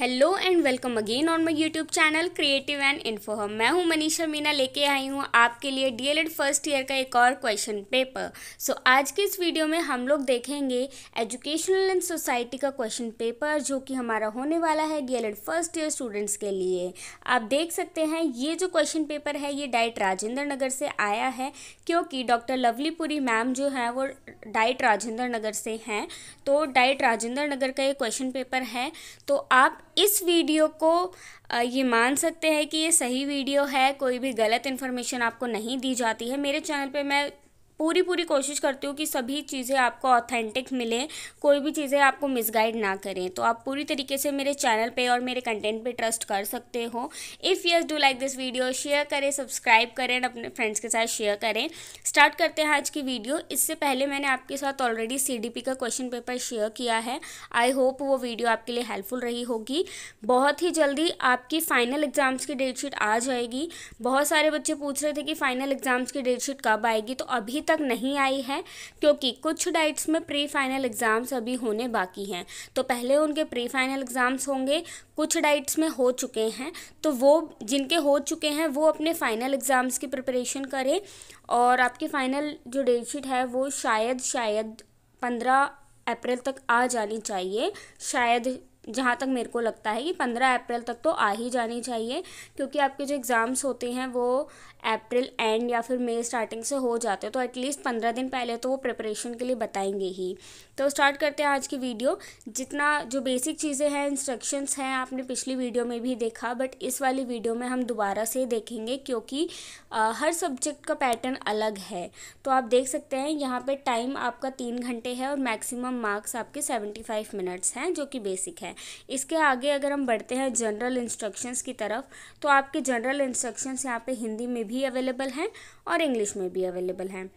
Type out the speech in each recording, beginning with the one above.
Hello and welcome again on my YouTube channel creative and info मैं हूं मनीषा मीना लेके आई हूं आपके लिए डीएलएड फर्स्ट ईयर का एक और क्वेश्चन पेपर सो so, आज के इस वीडियो में हम लोग देखेंगे एजुकेशनल एंड सोसाइटी का क्वेश्चन पेपर जो कि हमारा होने वाला है डीएलएड फर्स्ट ईयर स्टूडेंट्स के लिए आप देख सकते हैं ये जो क्वेश्चन पेपर है ये डाइट राजेंद्र नगर से आया है क्योंकि डॉक्टर लवलीपुरी मैम जो है वो डाइट राजेंद्र नगर से हैं तो डाइट राजेंद्र नगर का ये क्वेश्चन पेपर है तो आप इस वीडियो को ये मान सकते हैं कि ये सही वीडियो है कोई भी गलत इन्फॉर्मेशन आपको नहीं दी जाती है मेरे चैनल पे मैं पूरी पूरी कोशिश करती हूँ कि सभी चीज़ें आपको ऑथेंटिक मिलें कोई भी चीज़ें आपको मिसगाइड ना करें तो आप पूरी तरीके से मेरे चैनल पे और मेरे कंटेंट पे ट्रस्ट कर सकते हो if yes do like this video share करें सब्सक्राइब करें अपने फ्रेंड्स के साथ शेयर करें स्टार्ट करते हैं आज की वीडियो इससे पहले मैंने आपके साथ ऑलरेडी सी का क्वेश्चन पेपर शेयर किया है आई होप वो वीडियो आपके लिए हेल्पफुल रही होगी बहुत ही जल्दी आपकी फ़ाइनल एग्ज़ाम्स की डेट शीट आ जाएगी बहुत सारे बच्चे पूछ रहे थे कि फ़ाइनल एग्ज़ाम्स की डेट शीट कब आएगी तो अभी तक नहीं आई है क्योंकि कुछ डाइट्स में प्री फाइनल एग्ज़ाम्स अभी होने बाकी हैं तो पहले उनके प्री फाइनल एग्ज़ाम्स होंगे कुछ डाइट्स में हो चुके हैं तो वो जिनके हो चुके हैं वो अपने फ़ाइनल एग्ज़ाम्स की प्रिपरेशन करें और आपकी फ़ाइनल जो डेट शीट है वो शायद शायद पंद्रह अप्रैल तक आ जानी चाहिए शायद जहाँ तक मेरे को लगता है कि पंद्रह अप्रैल तक तो आ ही जानी चाहिए क्योंकि आपके जो एग्ज़ाम्स होते हैं वो अप्रैल एंड या फिर मई स्टार्टिंग से हो जाते हैं तो एटलीस्ट पंद्रह दिन पहले तो वो प्रिपरेशन के लिए बताएंगे ही तो स्टार्ट करते हैं आज की वीडियो जितना जो बेसिक चीज़ें हैं इंस्ट्रक्शंस हैं आपने पिछली वीडियो में भी देखा बट इस वाली वीडियो में हम दोबारा से देखेंगे क्योंकि आ, हर सब्जेक्ट का पैटर्न अलग है तो आप देख सकते हैं यहाँ पर टाइम आपका तीन घंटे है और मैक्सिमम मार्क्स आपके सेवेंटी फाइव मिनट्स हैं जो कि बेसिक है इसके आगे अगर हम बढ़ते हैं जनरल इंस्ट्रक्शंस की तरफ तो आपके जनरल इंस्ट्रक्शंस यहाँ पर हिंदी में भी अवेलेबल हैं और इंग्लिश में भी अवेलेबल हैं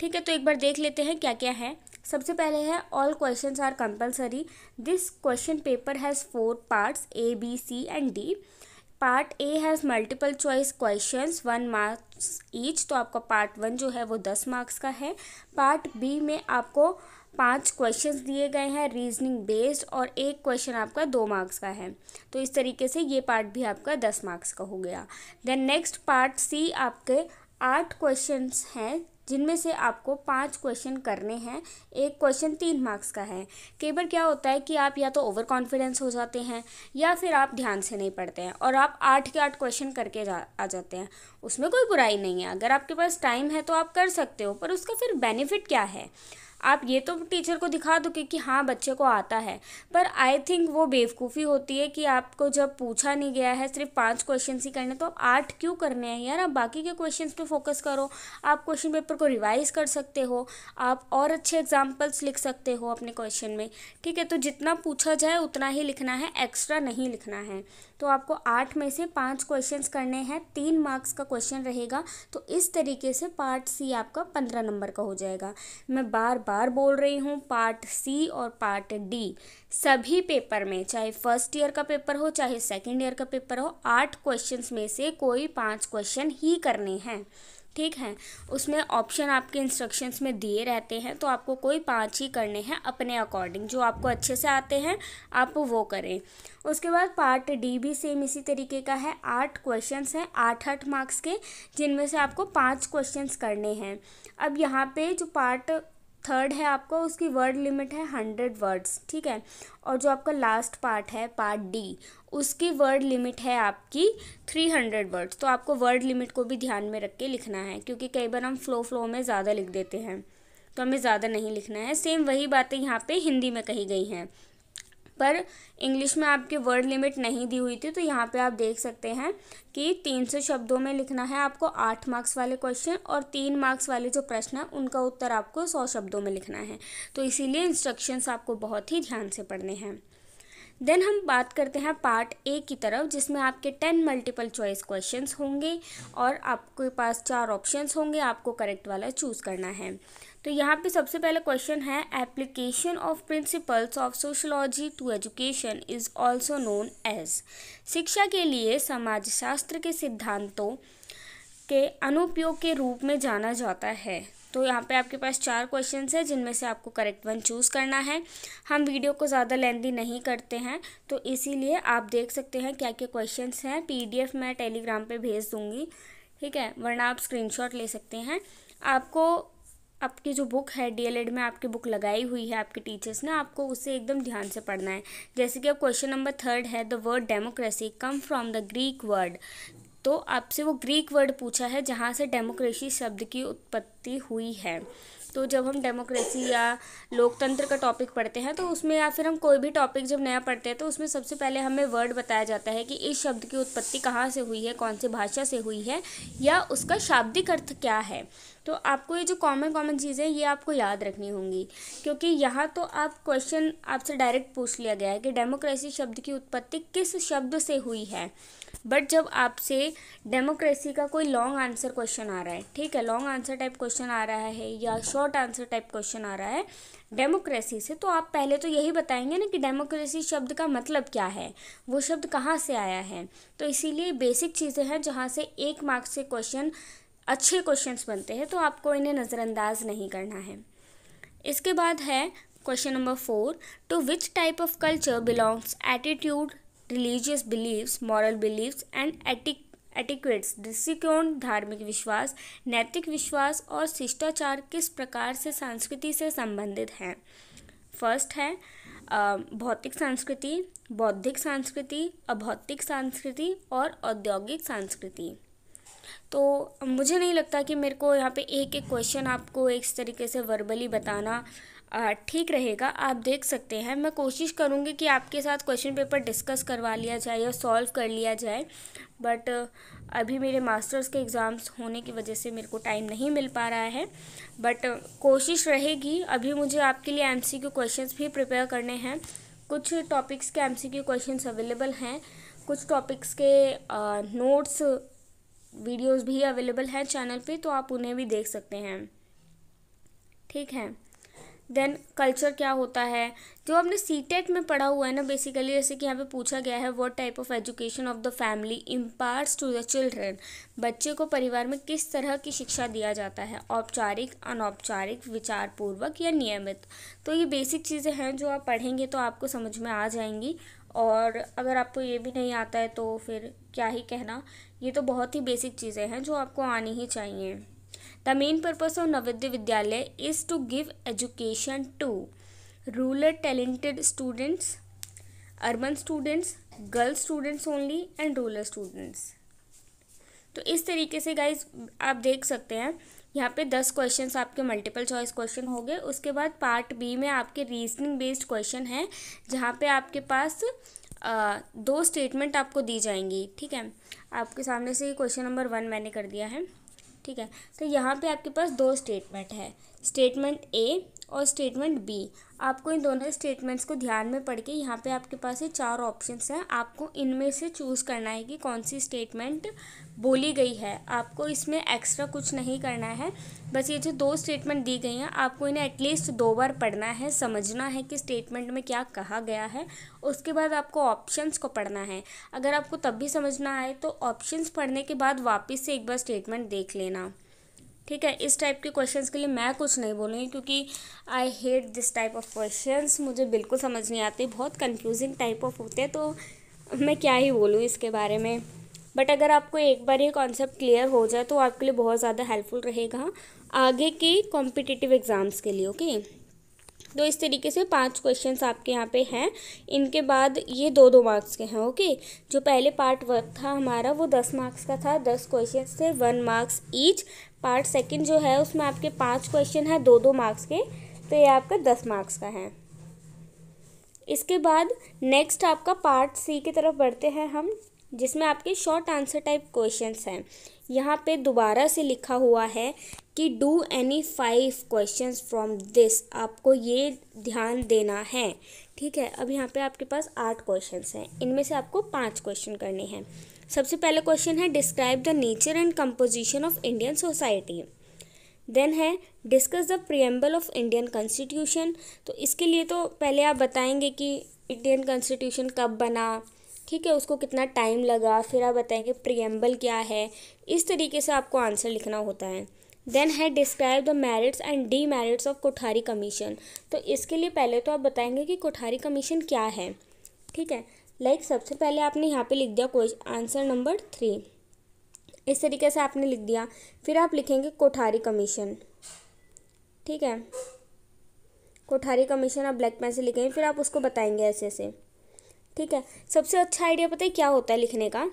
ठीक है तो एक बार देख लेते हैं क्या क्या है सबसे पहले है all question are compulsory this question paper has four parts A B C and D part A has multiple choice questions one marks each तो आपका पार्ट वन जो है वो दस मार्क्स का है पार्ट बी में आपको पांच क्वेश्चंस दिए गए हैं रीजनिंग बेस्ड और एक क्वेश्चन आपका दो मार्क्स का है तो इस तरीके से ये पार्ट भी आपका दस मार्क्स का हो गया देन नेक्स्ट पार्ट सी आपके आठ क्वेश्चंस हैं जिनमें से आपको पांच क्वेश्चन करने हैं एक क्वेश्चन तीन मार्क्स का है कई बार क्या होता है कि आप या तो ओवर कॉन्फिडेंस हो जाते हैं या फिर आप ध्यान से नहीं पढ़ते हैं और आप आठ के आठ क्वेश्चन करके जा आ जाते हैं उसमें कोई बुराई नहीं है अगर आपके पास टाइम है तो आप कर सकते हो पर उसका फिर बेनिफिट क्या है आप ये तो टीचर को दिखा दो क्योंकि हाँ बच्चे को आता है पर आई थिंक वो बेवकूफ़ी होती है कि आपको जब पूछा नहीं गया है सिर्फ पाँच क्वेश्चन ही करने तो आठ क्यों करने हैं यार आप बाकी के क्वेश्चन पे फोकस करो आप क्वेश्चन पेपर को रिवाइज कर सकते हो आप और अच्छे एग्जाम्पल्स लिख सकते हो अपने क्वेश्चन में ठीक है तो जितना पूछा जाए उतना ही लिखना है एक्स्ट्रा नहीं लिखना है तो आपको आठ में से पाँच क्वेश्चन करने हैं तीन मार्क्स का क्वेश्चन रहेगा तो इस तरीके से पार्ट सी आपका पंद्रह नंबर का हो जाएगा मैं बार बार बार बोल रही हूँ पार्ट सी और पार्ट डी सभी पेपर में चाहे फर्स्ट ईयर का पेपर हो चाहे सेकेंड ईयर का पेपर हो आठ क्वेश्चंस में से कोई पांच क्वेश्चन ही करने हैं ठीक है उसमें ऑप्शन आपके इंस्ट्रक्शंस में दिए रहते हैं तो आपको कोई पांच ही करने हैं अपने अकॉर्डिंग जो आपको अच्छे से आते हैं आप वो करें उसके बाद पार्ट डी भी सेम इसी तरीके का है आठ क्वेश्चंस हैं आठ आठ मार्क्स के जिनमें से आपको पांच क्वेश्चंस करने हैं अब यहाँ पे जो पार्ट थर्ड है आपका उसकी वर्ड लिमिट है हंड्रेड वर्ड्स ठीक है और जो आपका लास्ट पार्ट है पार्ट डी उसकी वर्ड लिमिट है आपकी थ्री हंड्रेड वर्ड्स तो आपको वर्ड लिमिट को भी ध्यान में रख के लिखना है क्योंकि कई बार हम फ्लो फ्लो में ज़्यादा लिख देते हैं तो हमें ज़्यादा नहीं लिखना है सेम वही बातें यहाँ पे हिंदी में कही गई हैं पर इंग्लिश में आपके वर्ड लिमिट नहीं दी हुई थी तो यहाँ पे आप देख सकते हैं कि तीन सौ शब्दों में लिखना है आपको आठ मार्क्स वाले क्वेश्चन और तीन मार्क्स वाले जो प्रश्न हैं उनका उत्तर आपको सौ शब्दों में लिखना है तो इसीलिए इंस्ट्रक्शंस आपको बहुत ही ध्यान से पढ़ने हैं देन हम बात करते हैं पार्ट ए की तरफ जिसमें आपके टेन मल्टीपल चॉइस क्वेश्चंस होंगे और आपके पास चार ऑप्शंस होंगे आपको करेक्ट वाला चूज़ करना है तो यहाँ पे सबसे पहला क्वेश्चन है application of principles of sociology to education is also known as शिक्षा के लिए समाजशास्त्र के सिद्धांतों के अनुपयोग के रूप में जाना जाता है तो यहाँ पे आपके पास चार क्वेश्चन हैं जिनमें से आपको करेक्ट वन चूज़ करना है हम वीडियो को ज़्यादा लेंदी नहीं करते हैं तो इसीलिए आप देख सकते हैं क्या क्या क्वेश्चन हैं पीडीएफ मैं टेलीग्राम पे भेज दूँगी ठीक है वरना आप स्क्रीनशॉट ले सकते हैं आपको आपकी जो बुक है डी में आपकी बुक लगाई हुई है आपके टीचर्स ने आपको उसे एकदम ध्यान से पढ़ना है जैसे कि अब क्वेश्चन नंबर थर्ड है the word democracy come from the Greek word तो आपसे वो ग्रीक वर्ड पूछा है जहाँ से डेमोक्रेसी शब्द की उत्पत्ति हुई है तो जब हम डेमोक्रेसी या लोकतंत्र का टॉपिक पढ़ते हैं तो उसमें या फिर हम कोई भी टॉपिक जब नया पढ़ते हैं तो उसमें सबसे पहले हमें वर्ड बताया जाता है कि इस शब्द की उत्पत्ति कहाँ से हुई है कौन सी भाषा से हुई है या उसका शाब्दिक अर्थ क्या है तो आपको ये जो कॉमन कॉमन चीज़ें ये आपको याद रखनी होंगी क्योंकि यहाँ तो आप क्वेश्चन आपसे डायरेक्ट पूछ लिया गया है कि डेमोक्रेसी शब्द की उत्पत्ति किस शब्द से हुई है बट जब आपसे डेमोक्रेसी का कोई लॉन्ग आंसर क्वेश्चन आ रहा है ठीक है लॉन्ग आंसर टाइप क्वेश्चन आ रहा है या शॉर्ट आंसर टाइप क्वेश्चन आ रहा है डेमोक्रेसी से तो आप पहले तो यही बताएंगे ना कि डेमोक्रेसी शब्द का मतलब क्या है वो शब्द कहाँ से आया है तो इसीलिए बेसिक चीज़ें हैं जहाँ से एक मार्क्स से क्वेश्चन अच्छे क्वेश्चंस बनते हैं तो आपको इन्हें नज़रअंदाज नहीं करना है इसके बाद है question number four to which type of culture belongs attitude religious believes moral believes and ethic etiquettes दृष्टिकोण धार्मिक विश्वास नैतिक विश्वास और शिष्टाचार किस प्रकार से संस्कृति से संबंधित हैं फर्स्ट है भौतिक संस्कृति बौद्धिक संस्कृति अभौतिक संस्कृति और औद्योगिक संस्कृति तो मुझे नहीं लगता कि मेरे को यहाँ पे एक एक क्वेश्चन आपको इस तरीके से वर्बली बताना ठीक रहेगा आप देख सकते हैं मैं कोशिश करूँगी कि आपके साथ क्वेश्चन पेपर डिस्कस करवा लिया जाए या सॉल्व कर लिया जाए बट अभी मेरे मास्टर्स के एग्ज़ाम्स होने की वजह से मेरे को टाइम नहीं मिल पा रहा है बट कोशिश रहेगी अभी मुझे आपके लिए एम सी क्वेश्चन भी प्रिपेयर करने हैं कुछ टॉपिक्स के एम सी क्वेश्चन अवेलेबल हैं कुछ टॉपिक्स के नोट्स वीडियोस भी अवेलेबल हैं चैनल पे तो आप उन्हें भी देख सकते हैं ठीक है देन कल्चर क्या होता है जो आपने सी टेट में पढ़ा हुआ है ना बेसिकली जैसे कि यहाँ पे पूछा गया है what type of education of the family imparts to the children बच्चे को परिवार में किस तरह की शिक्षा दिया जाता है औपचारिक अनौपचारिक विचारपूर्वक या नियमित तो ये बेसिक चीज़ें हैं जो आप पढ़ेंगे तो आपको समझ में आ जाएंगी और अगर आपको ये भी नहीं आता है तो फिर क्या ही कहना ये तो बहुत ही बेसिक चीज़ें हैं जो आपको आनी ही चाहिए the main purpose of Navodaya Vidyalaya is to give education to rural talented students urban students girls students only and rural students तो इस तरीके से गाइज आप देख सकते हैं यहाँ पे दस क्वेश्चन आपके मल्टीपल चॉइस क्वेश्चन हो गए उसके बाद पार्ट बी में आपके रीजनिंग बेस्ड क्वेश्चन हैं जहाँ पे आपके पास आ, दो स्टेटमेंट आपको दी जाएंगी ठीक है आपके सामने से क्वेश्चन नंबर वन मैंने कर दिया है ठीक है तो यहाँ पे आपके पास दो स्टेटमेंट है स्टेटमेंट ए और स्टेटमेंट बी आपको इन दोनों स्टेटमेंट्स को ध्यान में पढ़ के यहाँ पे आपके पास ये चार ऑप्शंस हैं आपको इनमें से चूज़ करना है कि कौन सी स्टेटमेंट बोली गई है आपको इसमें एक्स्ट्रा कुछ नहीं करना है बस ये जो दो स्टेटमेंट दी गई हैं आपको इन्हें एटलीस्ट दो बार पढ़ना है समझना है कि स्टेटमेंट में क्या कहा गया है उसके बाद आपको ऑप्शंस को पढ़ना है अगर आपको तब भी समझना आए तो ऑप्शंस पढ़ने के बाद वापस से एक बार स्टेटमेंट देख लेना ठीक है इस टाइप के क्वेश्चंस के लिए मैं कुछ नहीं बोलूँगी क्योंकि I hate this type of questions मुझे बिल्कुल समझ नहीं आते बहुत कंफ्यूजिंग टाइप ऑफ होते हैं तो मैं क्या ही बोलूँ इसके बारे में बट अगर आपको एक बार ये कॉन्सेप्ट क्लियर हो जाए तो आपके लिए बहुत ज़्यादा हेल्पफुल रहेगा आगे के कॉम्पिटिटिव एग्ज़ाम्स के लिए ओके okay? तो इस तरीके से पांच क्वेश्चंस आपके यहाँ पे हैं इनके बाद ये दो दो मार्क्स के हैं ओके जो पहले पार्ट वर्क था हमारा वो दस मार्क्स का था दस क्वेश्चन थे one marks each part second जो है उसमें आपके पांच क्वेश्चन हैं दो दो मार्क्स के तो ये आपका दस मार्क्स का है इसके बाद नेक्स्ट आपका पार्ट सी की तरफ बढ़ते हैं हम जिसमें आपके शॉर्ट आंसर टाइप क्वेश्चंस हैं यहाँ पे दोबारा से लिखा हुआ है कि do any five question from this आपको ये ध्यान देना है ठीक है अब यहाँ पे आपके पास आठ क्वेश्चन हैं इनमें से आपको पांच क्वेश्चन करने हैं सबसे पहले क्वेश्चन है describe the nature and composition of Indian society then है discuss the preamble of Indian constitution तो इसके लिए तो पहले आप बताएंगे कि इंडियन कॉन्स्टिट्यूशन कब बना ठीक है उसको कितना टाइम लगा फिर आप बताएंगे प्रियम्बल क्या है इस तरीके से आपको आंसर लिखना होता है देन है describe the merits and demerits of Kothari commission तो इसके लिए पहले तो आप बताएंगे कि कोठारी कमीशन क्या है ठीक है लाइक like, सबसे पहले आपने यहाँ पे लिख दिया क्वेश्चन आंसर नंबर थ्री इस तरीके से आपने लिख दिया फिर आप लिखेंगे कोठारी कमीशन ठीक है कोठारी कमीशन आप ब्लैक पेन से लिखेंगे फिर आप उसको बताएंगे ऐसे ऐसे ठीक है सबसे अच्छा आइडिया पता है क्या होता है लिखने का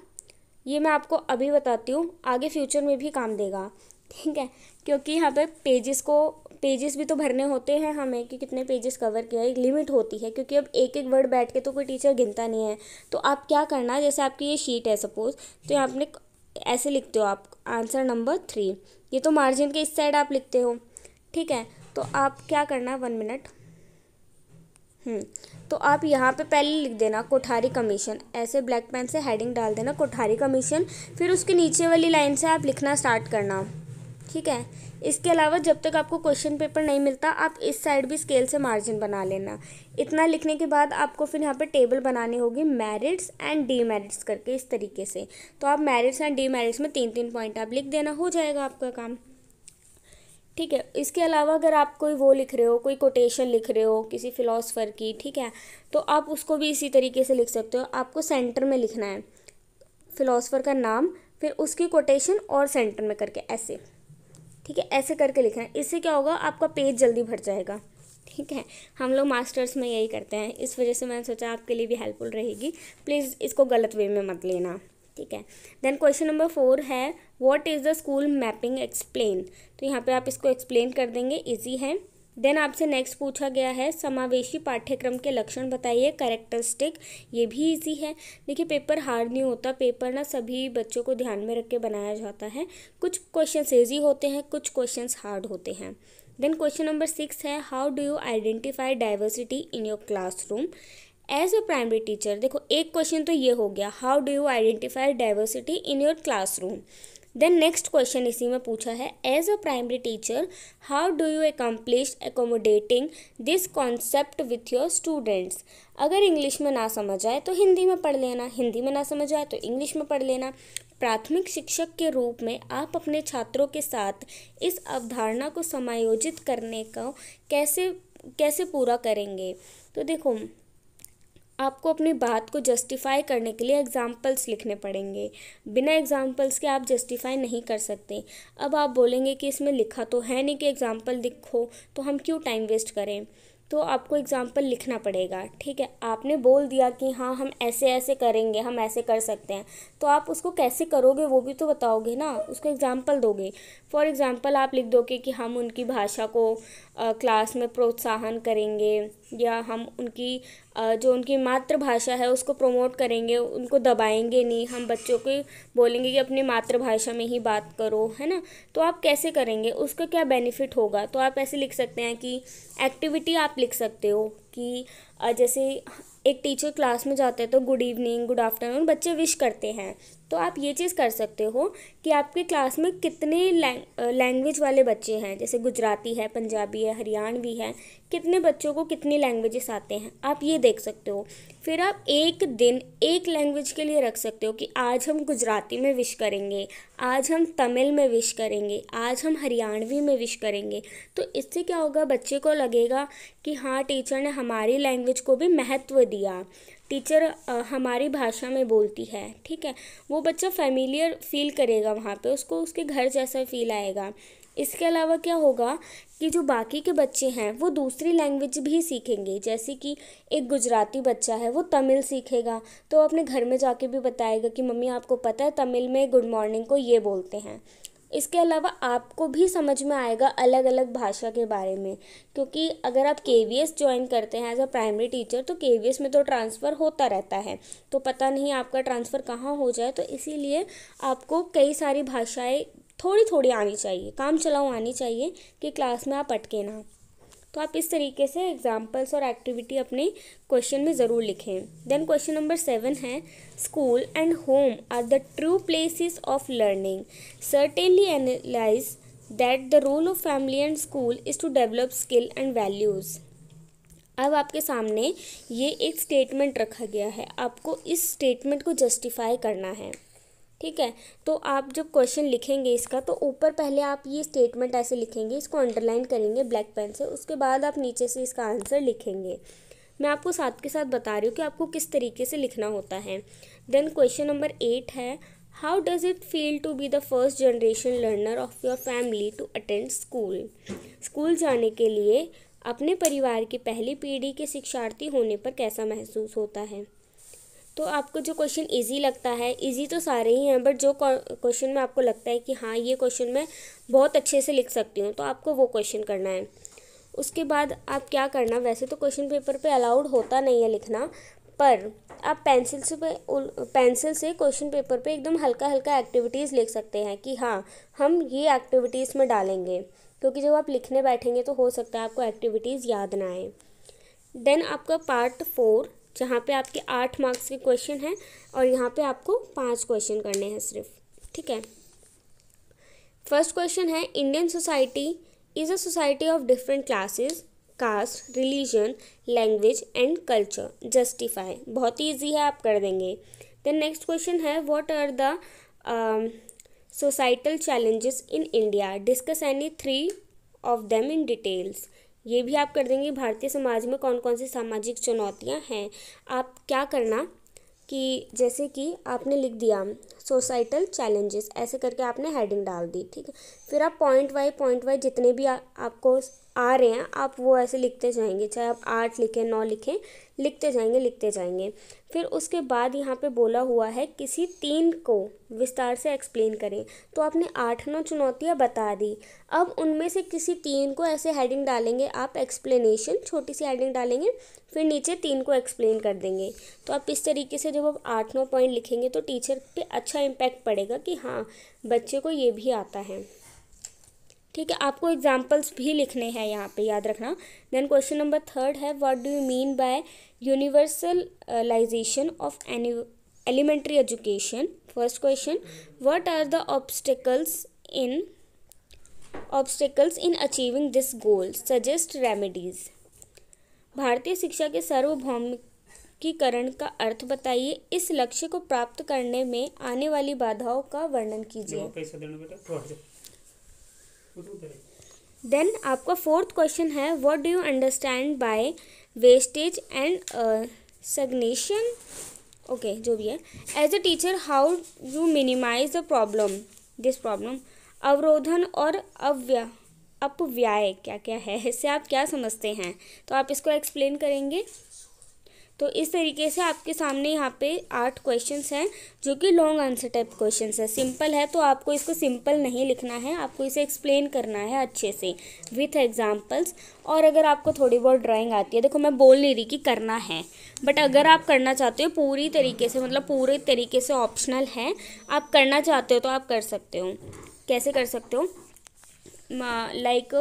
ये मैं आपको अभी बताती हूँ आगे फ्यूचर में भी काम देगा ठीक है क्योंकि यहाँ पे पेजेस को पेजेस भी तो भरने होते हैं हमें कि कितने पेजेस कवर किया एक लिमिट होती है क्योंकि अब एक एक वर्ड बैठ के तो कोई टीचर गिनता नहीं है तो आप क्या करना जैसे आपकी ये शीट है सपोज़ तो यहाँ आपने ऐसे लिखते हो आप आंसर नंबर थ्री ये तो मार्जिन के इस साइड आप लिखते हो ठीक है तो आप क्या करना वन मिनट हम्म, तो आप यहाँ पे पहले लिख देना कोठारी कमीशन ऐसे ब्लैक पेन से हेडिंग डाल देना कोठारी कमीशन फिर उसके नीचे वाली लाइन से आप लिखना स्टार्ट करना ठीक है इसके अलावा जब तक आपको क्वेश्चन पेपर नहीं मिलता आप इस साइड भी स्केल से मार्जिन बना लेना इतना लिखने के बाद आपको फिर यहाँ पे टेबल बनानी होगी मेरिट्स एंड डीमेरिट्स करके इस तरीके से तो आप मेरिट्स एंड डीमेरिट्स में तीन तीन पॉइंट आप लिख देना हो जाएगा आपका काम ठीक है इसके अलावा अगर आप कोई वो लिख रहे हो कोई कोटेशन लिख रहे हो किसी फ़िलोसफर की ठीक है तो आप उसको भी इसी तरीके से लिख सकते हो आपको सेंटर में लिखना है फ़िलोसफर का नाम फिर उसकी कोटेशन और सेंटर में करके ऐसे ठीक है ऐसे करके लिखना है इससे क्या होगा आपका पेज जल्दी भर जाएगा ठीक है हम लोग मास्टर्स में यही करते हैं इस वजह से मैंने सोचा आपके लिए भी हेल्पफुल रहेगी प्लीज़ इसको गलत वे में मत लेना ठीक है देन क्वेश्चन नंबर फोर है what is the school mapping explain तो यहाँ पे आप इसको एक्सप्लेन कर देंगे इजी है देन आपसे नेक्स्ट पूछा गया है समावेशी पाठ्यक्रम के लक्षण बताइए करेक्टरिस्टिक ये भी इजी है देखिए पेपर हार्ड नहीं होता पेपर ना सभी बच्चों को ध्यान में रख के बनाया जाता है कुछ क्वेश्चन ईजी होते हैं कुछ क्वेश्चन हार्ड होते हैं देन क्वेश्चन नंबर सिक्स है how do you identify diversity in your classroom as a primary teacher देखो एक क्वेश्चन तो ये हो गया how do you identify diversity in your classroom then next question इसी में पूछा है as a primary teacher how do you accomplish accommodating this concept with your students अगर इंग्लिश में ना समझ आए तो हिंदी में पढ़ लेना हिंदी में ना समझ आए तो इंग्लिश में पढ़ लेना प्राथमिक शिक्षक के रूप में आप अपने छात्रों के साथ इस अवधारणा को समायोजित करने को कैसे कैसे पूरा करेंगे तो देखो आपको अपनी बात को जस्टिफाई करने के लिए एग्ज़ाम्पल्स लिखने पड़ेंगे बिना एग्ज़ाम्पल्स के आप जस्टिफाई नहीं कर सकते अब आप बोलेंगे कि इसमें लिखा तो है नहीं कि एग्ज़ाम्पल दिखो तो हम क्यों टाइम वेस्ट करें तो आपको एग्ज़ाम्पल लिखना पड़ेगा ठीक है आपने बोल दिया कि हाँ हम ऐसे ऐसे करेंगे हम ऐसे कर सकते हैं तो आप उसको कैसे करोगे वो भी तो बताओगे ना उसको एग्ज़ाम्पल दोगे फॉर एग्ज़ाम्पल आप लिख दो कि हम उनकी भाषा को क्लास में प्रोत्साहन करेंगे या हम उनकी जो उनकी मातृभाषा है उसको प्रमोट करेंगे उनको दबाएंगे नहीं हम बच्चों को बोलेंगे कि अपनी मातृभाषा में ही बात करो है ना तो आप कैसे करेंगे उसका क्या बेनिफिट होगा तो आप ऐसे लिख सकते हैं कि एक्टिविटी आप लिख सकते हो कि जैसे एक टीचर क्लास में जाते हैं तो गुड इवनिंग गुड आफ्टरनून बच्चे विश करते हैं तो आप ये चीज़ कर सकते हो कि आपके क्लास में कितने लैंग्वेज वाले बच्चे हैं जैसे गुजराती है पंजाबी है हरियाणवी है कितने बच्चों को कितनी लैंग्वेजेस आते हैं आप ये देख सकते हो फिर आप एक दिन एक लैंग्वेज के लिए रख सकते हो कि आज हम गुजराती में विश करेंगे आज हम तमिल में विश करेंगे आज हम हरियाणवी में विश करेंगे तो इससे क्या होगा बच्चे को लगेगा कि हाँ टीचर ने हमारी लैंग्वेज को भी महत्व दिया टीचर हमारी भाषा में बोलती है ठीक है वो बच्चा फैमिलियर फील करेगा वहाँ पे उसको उसके घर जैसा फील आएगा इसके अलावा क्या होगा कि जो बाकी के बच्चे हैं वो दूसरी लैंग्वेज भी सीखेंगे जैसे कि एक गुजराती बच्चा है वो तमिल सीखेगा तो अपने घर में जाके भी बताएगा कि मम्मी आपको पता है तमिल में गुड मॉर्निंग को ये बोलते हैं इसके अलावा आपको भी समझ में आएगा अलग अलग भाषा के बारे में क्योंकि अगर आप के वी एस ज्वाइन करते हैं एज अ प्राइमरी टीचर तो के वी एस में तो ट्रांसफ़र होता रहता है तो पता नहीं आपका ट्रांसफ़र कहाँ हो जाए तो इसीलिए आपको कई सारी भाषाएं थोड़ी थोड़ी आनी चाहिए काम चलाऊ आनी चाहिए कि क्लास में आप अटके ना तो आप इस तरीके से एग्जाम्पल्स और एक्टिविटी अपने क्वेश्चन में ज़रूर लिखें देन क्वेश्चन नंबर सेवन है school and home are the true places of learning certainly analyze that the role of family and school is to develop skill and values अब आपके सामने ये एक स्टेटमेंट रखा गया है आपको इस स्टेटमेंट को जस्टिफाई करना है ठीक है तो आप जब क्वेश्चन लिखेंगे इसका तो ऊपर पहले आप ये स्टेटमेंट ऐसे लिखेंगे इसको अंडरलाइन करेंगे ब्लैक पेन से उसके बाद आप नीचे से इसका आंसर लिखेंगे मैं आपको साथ के साथ बता रही हूँ कि आपको किस तरीके से लिखना होता है देन क्वेश्चन नंबर एट है how does it feel to be the first generation learner of your family to attend school school जाने के लिए अपने परिवार की पहली पीढ़ी के शिक्षार्थी होने पर कैसा महसूस होता है तो आपको जो क्वेश्चन इजी लगता है इजी तो सारे ही हैं बट जो क्वेश्चन में आपको लगता है कि हाँ ये क्वेश्चन मैं बहुत अच्छे से लिख सकती हूँ तो आपको वो क्वेश्चन करना है उसके बाद आप क्या करना वैसे तो क्वेश्चन पेपर पे अलाउड होता नहीं है लिखना पर आप पेंसिल से पेंसिल से क्वेश्चन पेपर पे एकदम हल्का हल्का एक्टिविटीज़ लिख सकते हैं कि हाँ हम ये एक्टिविटीज़ में डालेंगे क्योंकि जब आप लिखने बैठेंगे तो हो सकता है आपको एक्टिविटीज़ याद ना आए देन आपका पार्ट फोर जहाँ पे आपके आठ मार्क्स के क्वेश्चन हैं और यहाँ पे आपको पांच क्वेश्चन करने हैं सिर्फ ठीक है फर्स्ट क्वेश्चन है Indian society is a society of different classes caste religion language and culture justify बहुत ही ईजी है आप कर देंगे देन नेक्स्ट क्वेश्चन है what are the societal challenges in India discuss any three of them in details ये भी आप कर देंगे भारतीय समाज में कौन कौन सी सामाजिक चुनौतियाँ हैं आप क्या करना कि जैसे कि आपने लिख दिया सोसाइटल चैलेंजेस ऐसे करके आपने हेडिंग डाल दी ठीक है फिर आप पॉइंट वाई पॉइंट वाई जितने भी आ, आपको आ रहे हैं आप वो ऐसे लिखते जाएंगे चाहे आप आठ लिखें नौ लिखें लिखते जाएंगे लिखते जाएंगे फिर उसके बाद यहाँ पे बोला हुआ है किसी तीन को विस्तार से एक्सप्लेन करें तो आपने आठ नौ चुनौतियाँ बता दी अब उनमें से किसी तीन को ऐसे हेडिंग डालेंगे आप एक्सप्लेनेशन छोटी सी हेडिंग डालेंगे फिर नीचे तीन को एक्सप्लेन कर देंगे तो आप इस तरीके से जब आप आठ नौ पॉइंट लिखेंगे तो टीचर पर अच्छा इम्पैक्ट पड़ेगा कि हाँ बच्चे को ये भी आता है ठीक है आपको एग्जाम्पल्स भी लिखने हैं यहाँ पे याद रखना देन क्वेश्चन नंबर थर्ड है what do you mean by universalization of any elementary education first question what are the obstacles in obstacles in achieving this goal suggest remedies भारतीय शिक्षा के सार्वभौमिकीकरण का अर्थ बताइए इस लक्ष्य को प्राप्त करने में आने वाली बाधाओं का वर्णन कीजिए देन आपका फोर्थ क्वेश्चन है what do you understand by wastage and stagnation okay जो भी है as a teacher how you minimize the problem this problem अवरोधन और अव्य अपव्याय क्या क्या है इससे आप क्या समझते हैं तो आप इसको एक्सप्लेन करेंगे तो इस तरीके से आपके सामने यहाँ पे आठ क्वेश्चंस हैं जो कि लॉन्ग आंसर टाइप क्वेश्चंस है सिंपल है तो आपको इसको सिंपल नहीं लिखना है आपको इसे एक्सप्लेन करना है अच्छे से विथ एग्जांपल्स और अगर आपको थोड़ी बहुत ड्राइंग आती है देखो मैं बोल नहीं रही कि करना है बट अगर आप करना चाहते हो पूरी तरीके से मतलब पूरे तरीके से ऑप्शनल है आप करना चाहते हो तो आप कर सकते हो कैसे कर सकते हो लाइक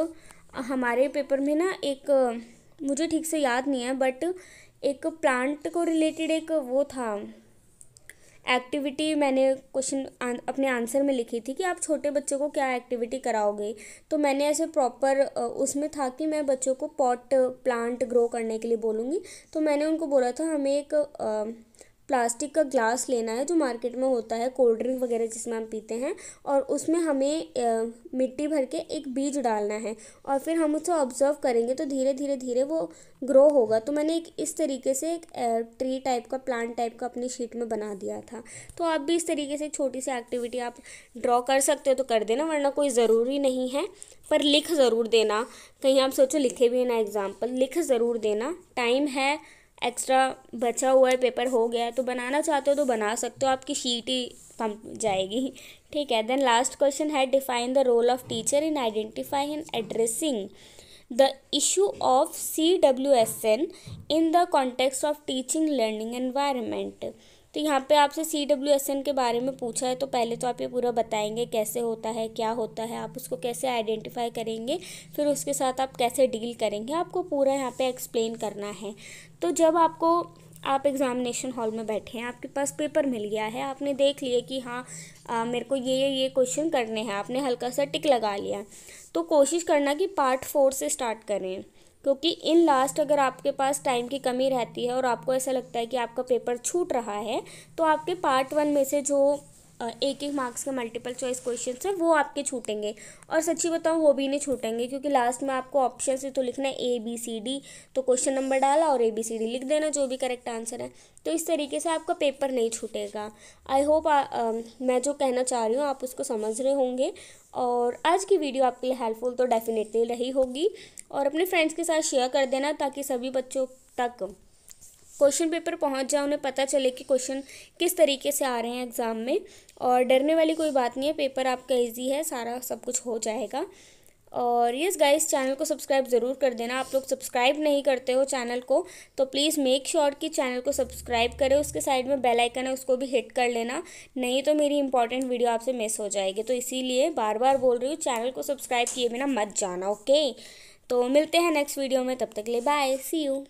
हमारे पेपर में ना एक मुझे ठीक से याद नहीं है बट एक प्लांट को रिलेटेड एक वो था एक्टिविटी मैंने क्वेश्चन अपने आंसर में लिखी थी कि आप छोटे बच्चों को क्या एक्टिविटी कराओगे तो मैंने ऐसे प्रॉपर उसमें था कि मैं बच्चों को पॉट प्लांट ग्रो करने के लिए बोलूँगी तो मैंने उनको बोला था हमें एक प्लास्टिक का ग्लास लेना है जो मार्केट में होता है कोल्ड ड्रिंक वगैरह जिसमें हम पीते हैं और उसमें हमें आ, मिट्टी भर के एक बीज डालना है और फिर हम उसको ऑब्ज़र्व करेंगे तो धीरे धीरे धीरे वो ग्रो होगा तो मैंने एक इस तरीके से एक ट्री टाइप का प्लांट टाइप का अपनी शीट में बना दिया था तो आप भी इस तरीके से छोटी सी एक्टिविटी आप ड्रॉ कर सकते हो तो कर देना वरना कोई ज़रूरी नहीं है पर लिख ज़रूर देना कहीं आप सोचो लिखे भी ना एग्ज़ाम्पल लिख ज़रूर देना टाइम है एक्स्ट्रा बचा हुआ है पेपर हो गया है तो बनाना चाहते हो तो बना सकते हो आपकी शीट ही कम जाएगी ठीक है देन लास्ट क्वेश्चन है define the role of teacher in identify and addressing the issue of C W S N in the context of teaching learning environment तो यहाँ पे आपसे सी डब्ल्यू एस एन के बारे में पूछा है तो पहले तो आप ये पूरा बताएंगे कैसे होता है क्या होता है आप उसको कैसे आइडेंटिफाई करेंगे फिर उसके साथ आप कैसे डील करेंगे आपको पूरा यहाँ पे एक्सप्लेन करना है तो जब आपको आप एग्ज़ामिनेशन हॉल में बैठे हैं आपके पास पेपर मिल गया है आपने देख लिया कि हाँ आ, मेरे को ये ये क्वेश्चन करने हैं आपने हल्का सा टिक लगा लिया तो कोशिश करना कि पार्ट फोर से स्टार्ट करें क्योंकि इन लास्ट अगर आपके पास टाइम की कमी रहती है और आपको ऐसा लगता है कि आपका पेपर छूट रहा है तो आपके पार्ट वन में से जो एक एक मार्क्स का मल्टीपल चॉइस क्वेश्चन है वो आपके छूटेंगे और सच्ची बताऊँ वो भी नहीं छूटेंगे क्योंकि लास्ट में आपको ऑप्शन से तो लिखना है ए बी सी डी तो क्वेश्चन नंबर डाला और ए बी सी डी लिख देना जो भी करेक्ट आंसर है तो इस तरीके से आपका पेपर नहीं छूटेगा आई होप मैं जो कहना चाह रही हूँ आप उसको समझ रहे होंगे और आज की वीडियो आपके लिए हेल्पफुल तो डेफिनेटली रही होगी और अपने फ्रेंड्स के साथ शेयर कर देना ताकि सभी बच्चों तक क्वेश्चन पेपर पहुंच जाए उन्हें पता चले कि क्वेश्चन किस तरीके से आ रहे हैं एग्ज़ाम में और डरने वाली कोई बात नहीं है पेपर आपका ईजी है सारा सब कुछ हो जाएगा और यस गाइस चैनल को सब्सक्राइब ज़रूर कर देना आप लोग सब्सक्राइब नहीं करते हो चैनल को तो प्लीज़ मेक श्योर कि चैनल को सब्सक्राइब करें उसके साइड में बेल आइकन है उसको भी हिट कर लेना नहीं तो मेरी इंपॉर्टेंट वीडियो आपसे मिस हो जाएगी तो इसीलिए बार बार बोल रही हूँ चैनल को सब्सक्राइब किए बिना मत जाना ओके तो मिलते हैं नेक्स्ट वीडियो में तब तक ले बाय सी यू